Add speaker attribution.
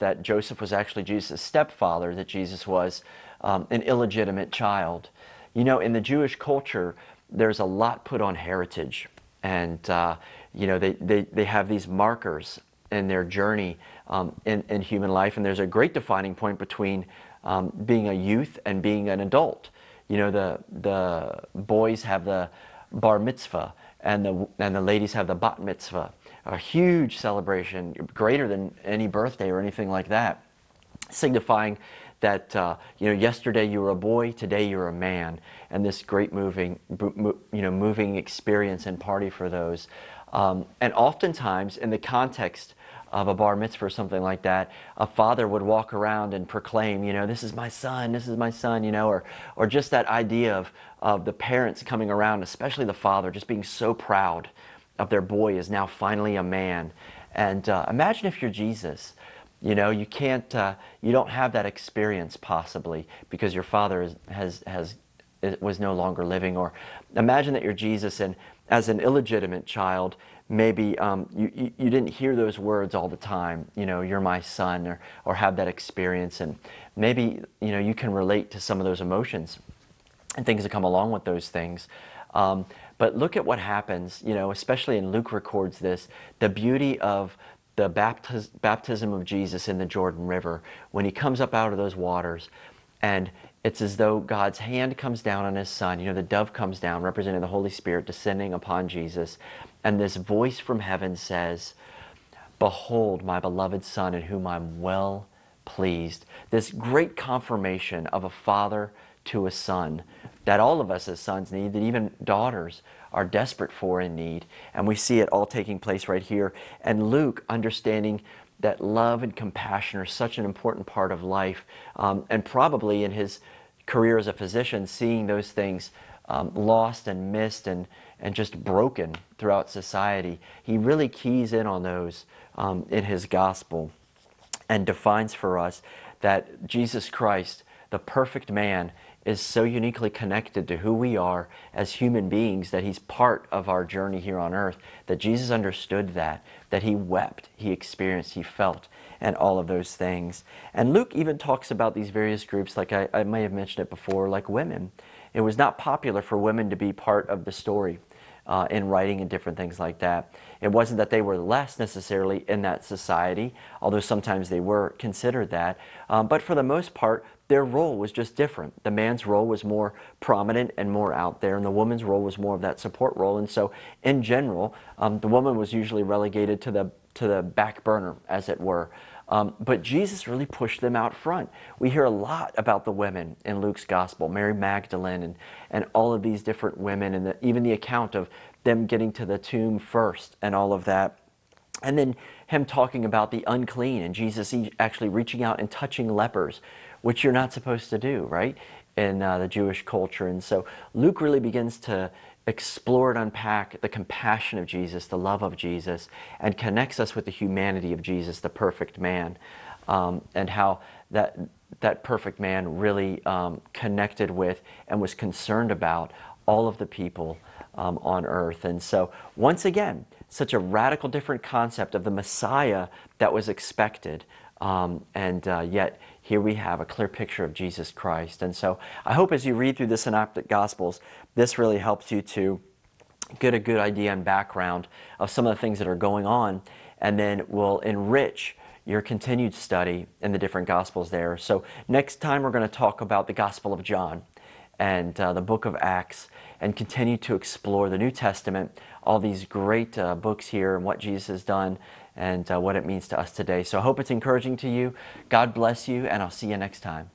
Speaker 1: that Joseph was actually Jesus' stepfather, that Jesus was um, an illegitimate child. You know, in the Jewish culture, there's a lot put on heritage. And, uh, you know, they, they, they have these markers in their journey um, in, in human life. And there's a great defining point between um, being a youth and being an adult. You know, the, the boys have the bar mitzvah and the, and the ladies have the bat mitzvah a huge celebration, greater than any birthday or anything like that, signifying that uh, you know yesterday you were a boy, today you're a man, and this great moving you know moving experience and party for those. Um, and oftentimes in the context of a bar mitzvah or something like that, a father would walk around and proclaim, you know, this is my son, this is my son, you know, or, or just that idea of, of the parents coming around, especially the father, just being so proud of their boy is now finally a man. And uh, imagine if you're Jesus. You know, you can't, uh, you don't have that experience possibly because your father is, has, has, was no longer living. Or imagine that you're Jesus and as an illegitimate child, maybe um, you, you didn't hear those words all the time, you know, you're my son or, or have that experience. And maybe, you know, you can relate to some of those emotions and things that come along with those things. Um, but look at what happens, you know, especially in Luke records this, the beauty of the baptism of Jesus in the Jordan River, when he comes up out of those waters, and it's as though God's hand comes down on his son. You know, the dove comes down, representing the Holy Spirit descending upon Jesus. And this voice from heaven says, Behold, my beloved son, in whom I'm well pleased. This great confirmation of a father to a son that all of us as sons need, that even daughters are desperate for and need. And we see it all taking place right here. And Luke understanding that love and compassion are such an important part of life. Um, and probably in his career as a physician, seeing those things um, lost and missed and, and just broken throughout society, he really keys in on those um, in his gospel and defines for us that Jesus Christ, the perfect man, is so uniquely connected to who we are as human beings that he's part of our journey here on earth, that Jesus understood that, that he wept, he experienced, he felt, and all of those things. And Luke even talks about these various groups, like I, I may have mentioned it before, like women. It was not popular for women to be part of the story uh, in writing and different things like that. It wasn't that they were less necessarily in that society, although sometimes they were considered that. Um, but for the most part, their role was just different. The man's role was more prominent and more out there, and the woman's role was more of that support role. And so, in general, um, the woman was usually relegated to the to the back burner, as it were. Um, but Jesus really pushed them out front. We hear a lot about the women in Luke's gospel, Mary Magdalene and, and all of these different women, and the, even the account of them getting to the tomb first and all of that. And then him talking about the unclean and Jesus actually reaching out and touching lepers, which you're not supposed to do, right? in uh, the Jewish culture. And so Luke really begins to explore and unpack the compassion of Jesus, the love of Jesus, and connects us with the humanity of Jesus, the perfect man, um, and how that that perfect man really um, connected with and was concerned about all of the people um, on earth. And so, once again, such a radical different concept of the Messiah that was expected um, and uh, yet, here we have a clear picture of Jesus Christ. And so I hope as you read through the Synoptic Gospels, this really helps you to get a good idea and background of some of the things that are going on, and then will enrich your continued study in the different Gospels there. So next time we're going to talk about the Gospel of John and uh, the book of Acts and continue to explore the New Testament, all these great uh, books here and what Jesus has done and uh, what it means to us today. So I hope it's encouraging to you. God bless you, and I'll see you next time.